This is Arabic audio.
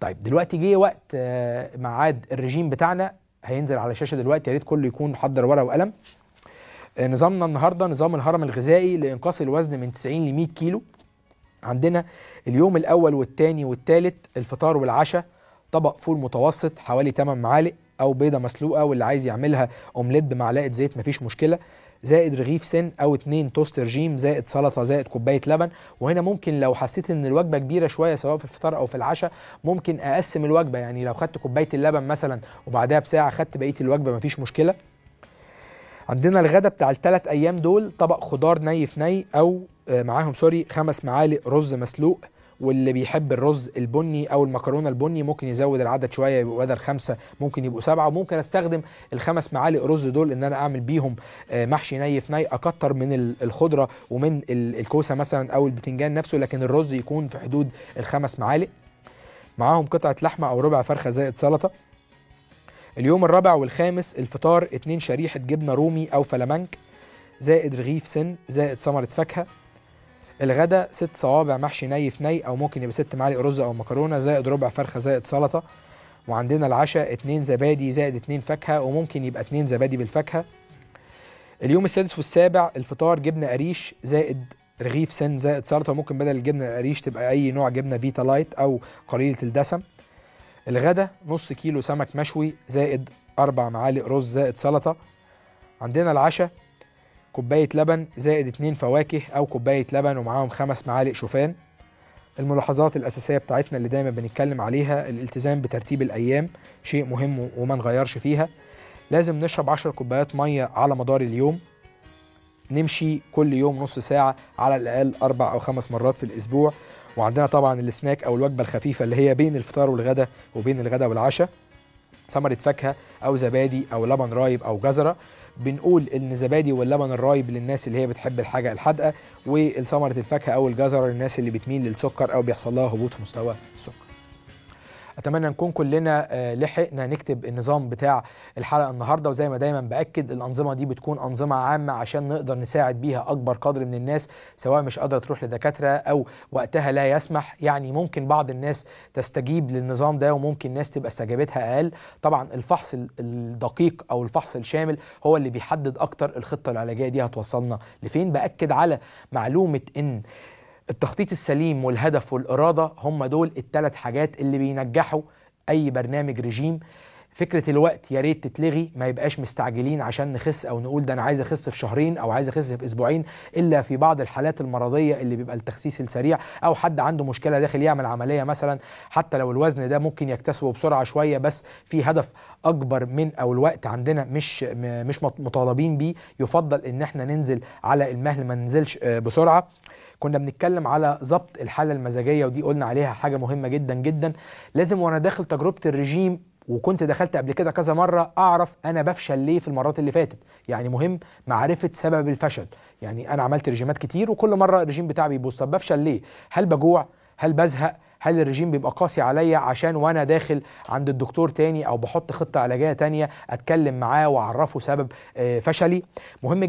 طيب دلوقتي جه وقت آه، ميعاد الرجيم بتاعنا هينزل على الشاشه دلوقتي يا ريت كله يكون حضر ورقه وقلم آه، نظامنا النهارده نظام الهرم الغذائي لانقاص الوزن من 90 ل 100 كيلو عندنا اليوم الاول والثاني والثالث الفطار والعشاء طبق فول متوسط حوالي 8 معالق او بيضه مسلوقه واللي عايز يعملها اومليت بمعلقه زيت مفيش مشكله زائد رغيف سن او اتنين توست رجيم زائد سلطه زائد كوبايه لبن وهنا ممكن لو حسيت ان الوجبه كبيره شويه سواء في الفطار او في العشاء ممكن اقسم الوجبه يعني لو خدت كوبايه اللبن مثلا وبعدها بساعه خدت بقيه الوجبه مفيش مشكله عندنا الغدا بتاع الثلاث ايام دول طبق خضار ني في ني او آه، معاهم سوري خمس معالق رز مسلوق واللي بيحب الرز البني او المكرونه البني ممكن يزود العدد شويه يبقوا بدل خمسه ممكن يبقوا سبعه وممكن استخدم الخمس معالق رز دول ان انا اعمل بيهم آه، محشي ني في ني اكتر من الخضره ومن الكوسه مثلا او البتنجان نفسه لكن الرز يكون في حدود الخمس معالق معاهم قطعه لحمه او ربع فرخه زائد سلطه اليوم الرابع والخامس الفطار اتنين شريحه جبنه رومي او فلامنك زائد رغيف سن زائد ثمره فاكهه الغدا ست صوابع محشي ني في ني او ممكن يبقى ست معالق رز او مكرونه زائد ربع فرخه زائد سلطه وعندنا العشاء اتنين زبادي زائد اتنين فاكهه وممكن يبقى اتنين زبادي بالفاكهه اليوم السادس والسابع الفطار جبنه قريش زائد رغيف سن زائد سلطه وممكن بدل الجبنه القريش تبقى اي نوع جبنه فيتا لايت او قليله الدسم الغدا نص كيلو سمك مشوي زائد اربع معالق رز زائد سلطه عندنا العشاء كوبايه لبن زائد اتنين فواكه او كوبايه لبن ومعاهم خمس معالق شوفان الملاحظات الأساسية بتاعتنا اللي دايما بنتكلم عليها الالتزام بترتيب الأيام شيء مهم وما نغيرش فيها لازم نشرب 10 كوبايات مية على مدار اليوم نمشي كل يوم نص ساعة على الأقل أربع أو خمس مرات في الأسبوع وعندنا طبعا السناك أو الوجبة الخفيفة اللي هي بين الفطار والغدا وبين الغدا والعشاء ثمرة فاكهة أو زبادي أو لبن رايب أو جزرة بنقول ان زبادي واللبن الرايب للناس اللي هي بتحب الحاجه الحادقه والثمره الفاكهه او الجزر للناس اللي بتميل للسكر او بيحصل لها هبوط في مستوى السكر اتمنى نكون كلنا آه، لحقنا نكتب النظام بتاع الحلقه النهارده وزي ما دايما باكد الانظمه دي بتكون انظمه عامه عشان نقدر نساعد بيها اكبر قدر من الناس سواء مش قادره تروح لدكاتره او وقتها لا يسمح يعني ممكن بعض الناس تستجيب للنظام ده وممكن ناس تبقى استجابتها اقل طبعا الفحص الدقيق او الفحص الشامل هو اللي بيحدد اكتر الخطه العلاجيه دي هتوصلنا لفين باكد على معلومه ان التخطيط السليم والهدف والاراده هم دول الثلاث حاجات اللي بينجحوا اي برنامج رجيم فكره الوقت يا ريت تتلغي ما يبقاش مستعجلين عشان نخس او نقول ده انا عايز اخس في شهرين او عايز اخس في اسبوعين الا في بعض الحالات المرضيه اللي بيبقى التخسيس السريع او حد عنده مشكله داخل يعمل عمليه مثلا حتى لو الوزن ده ممكن يكتسبه بسرعه شويه بس في هدف اكبر من او الوقت عندنا مش مش مطالبين بيه يفضل ان احنا ننزل على المهل ما ننزلش آه، بسرعه كنا بنتكلم على ضبط الحاله المزاجيه ودي قلنا عليها حاجه مهمه جدا جدا لازم وانا داخل تجربه الرجيم وكنت دخلت قبل كده كذا مره اعرف انا بفشل ليه في المرات اللي فاتت يعني مهم معرفه سبب الفشل يعني انا عملت رجيمات كتير وكل مره الرجيم بتاعي بيبص طب بفشل ليه هل بجوع هل بزهق هل الرجيم بيبقى قاسي عليا عشان وانا داخل عند الدكتور تاني او بحط خطه علاجيه تانية اتكلم معاه واعرفه سبب آه، فشلي مهم